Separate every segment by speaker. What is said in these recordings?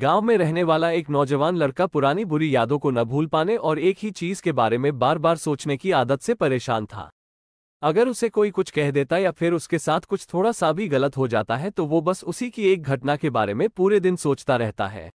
Speaker 1: गांव में रहने वाला एक नौजवान लड़का पुरानी बुरी यादों को न भूल पाने और एक ही चीज के बारे में बार बार सोचने की आदत से परेशान था अगर उसे कोई कुछ कह देता या फिर उसके साथ कुछ थोड़ा सा भी गलत हो जाता है तो वो बस उसी की एक घटना के बारे में पूरे दिन सोचता रहता है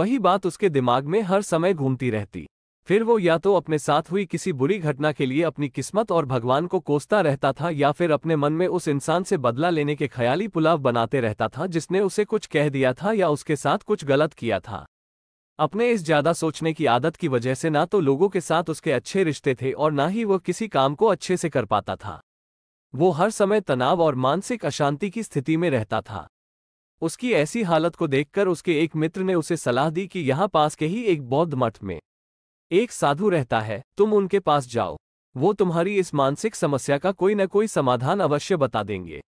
Speaker 1: वही बात उसके दिमाग में हर समय घूमती रहती फिर वो या तो अपने साथ हुई किसी बुरी घटना के लिए अपनी किस्मत और भगवान को कोसता रहता था या फिर अपने मन में उस इंसान से बदला लेने के ख्याली पुलाव बनाते रहता था जिसने उसे कुछ कह दिया था या उसके साथ कुछ गलत किया था अपने इस ज्यादा सोचने की आदत की वजह से ना तो लोगों के साथ उसके अच्छे रिश्ते थे और ना ही वह किसी काम को अच्छे से कर पाता था वो हर समय तनाव और मानसिक अशांति की स्थिति में रहता था उसकी ऐसी हालत को देखकर उसके एक मित्र ने उसे सलाह दी कि यहाँ पास के ही एक बौद्ध मठ में एक साधु रहता है तुम उनके पास जाओ वो तुम्हारी इस मानसिक समस्या का कोई न कोई समाधान अवश्य बता देंगे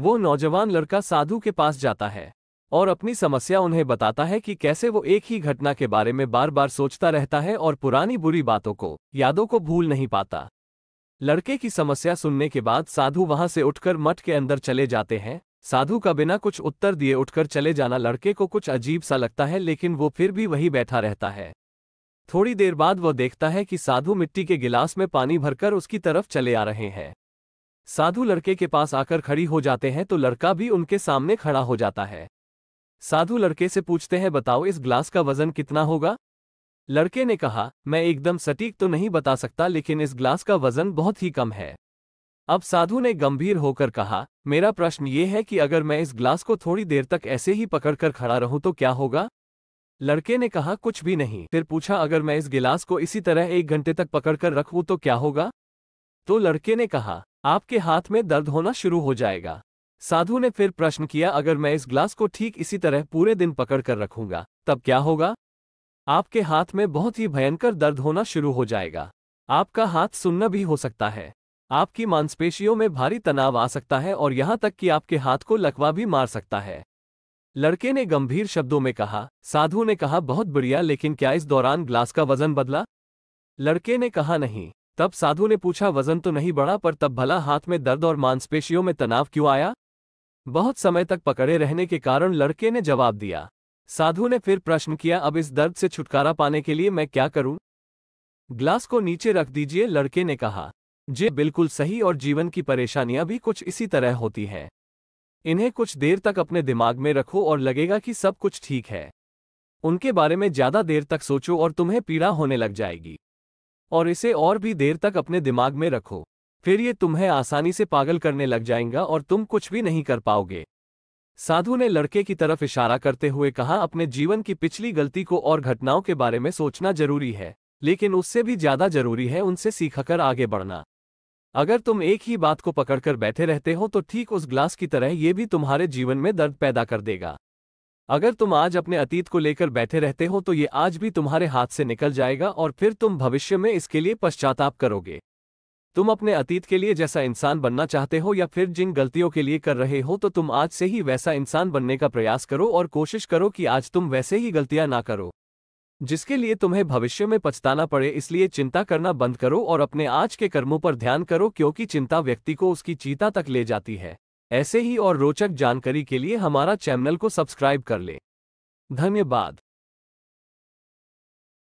Speaker 1: वो नौजवान लड़का साधु के पास जाता है और अपनी समस्या उन्हें बताता है कि कैसे वो एक ही घटना के बारे में बार बार सोचता रहता है और पुरानी बुरी बातों को यादों को भूल नहीं पाता लड़के की समस्या सुनने के बाद साधु वहां से उठकर मठ के अंदर चले जाते हैं साधु का बिना कुछ उत्तर दिए उठकर चले जाना लड़के को कुछ अजीब सा लगता है लेकिन वो फिर भी वही बैठा रहता है थोड़ी देर बाद वह देखता है कि साधु मिट्टी के गिलास में पानी भरकर उसकी तरफ चले आ रहे हैं साधु लड़के के पास आकर खड़ी हो जाते हैं तो लड़का भी उनके सामने खड़ा हो जाता है साधु लड़के से पूछते हैं बताओ इस ग्लास का वजन कितना होगा लड़के ने कहा मैं एकदम सटीक तो नहीं बता सकता लेकिन इस ग्लास का वजन बहुत ही कम है अब साधु ने गंभीर होकर कहा मेरा प्रश्न ये है कि अगर मैं इस ग्लास को थोड़ी देर तक ऐसे ही पकड़कर खड़ा रहूं तो क्या होगा लड़के ने कहा कुछ भी नहीं फिर पूछा अगर मैं इस गिलास को इसी तरह एक घंटे तक पकड़कर रखूं तो क्या होगा तो लड़के ने कहा आपके हाथ में दर्द होना शुरू हो जाएगा साधु ने फिर प्रश्न किया अगर मैं इस ग्लास को ठीक इसी तरह पूरे दिन पकड़ कर रखूंगा तब क्या होगा आपके हाथ में बहुत ही भयंकर दर्द होना शुरू हो जाएगा आपका हाथ सुनना भी हो सकता है आपकी मांसपेशियों में भारी तनाव आ सकता है और यहाँ तक कि आपके हाथ को लकवा भी मार सकता है लड़के ने गंभीर शब्दों में कहा साधु ने कहा बहुत बढ़िया लेकिन क्या इस दौरान ग्लास का वजन बदला लड़के ने कहा नहीं तब साधु ने पूछा वजन तो नहीं बढ़ा पर तब भला हाथ में दर्द और मांसपेशियों में तनाव क्यों आया बहुत समय तक पकड़े रहने के कारण लड़के ने जवाब दिया साधु ने फिर प्रश्न किया अब इस दर्द से छुटकारा पाने के लिए मैं क्या करूं ग्लास को नीचे रख दीजिए लड़के ने कहा जे बिल्कुल सही और जीवन की परेशानियां भी कुछ इसी तरह होती हैं इन्हें कुछ देर तक अपने दिमाग में रखो और लगेगा कि सब कुछ ठीक है उनके बारे में ज्यादा देर तक सोचो और तुम्हें पीड़ा होने लग जाएगी और इसे और भी देर तक अपने दिमाग में रखो फिर ये तुम्हें आसानी से पागल करने लग जाएगा और तुम कुछ भी नहीं कर पाओगे साधु ने लड़के की तरफ इशारा करते हुए कहा अपने जीवन की पिछली गलती को और घटनाओं के बारे में सोचना जरूरी है लेकिन उससे भी ज्यादा जरूरी है उनसे सीखकर आगे बढ़ना अगर तुम एक ही बात को पकड़कर बैठे रहते हो तो ठीक उस ग्लास की तरह ये भी तुम्हारे जीवन में दर्द पैदा कर देगा अगर तुम आज अपने अतीत को लेकर बैठे रहते हो तो ये आज भी तुम्हारे हाथ से निकल जाएगा और फिर तुम भविष्य में इसके लिए पश्चाताप करोगे तुम अपने अतीत के लिए जैसा इंसान बनना चाहते हो या फिर जिन गलतियों के लिए कर रहे हो तो तुम आज से ही वैसा इंसान बनने का प्रयास करो और कोशिश करो कि आज तुम वैसे ही गलतियां ना करो जिसके लिए तुम्हें भविष्य में पछताना पड़े इसलिए चिंता करना बंद करो और अपने आज के कर्मों पर ध्यान करो क्योंकि चिंता व्यक्ति को उसकी चीता तक ले जाती है ऐसे ही और रोचक जानकारी के लिए हमारा चैनल को सब्सक्राइब कर लें धन्यवाद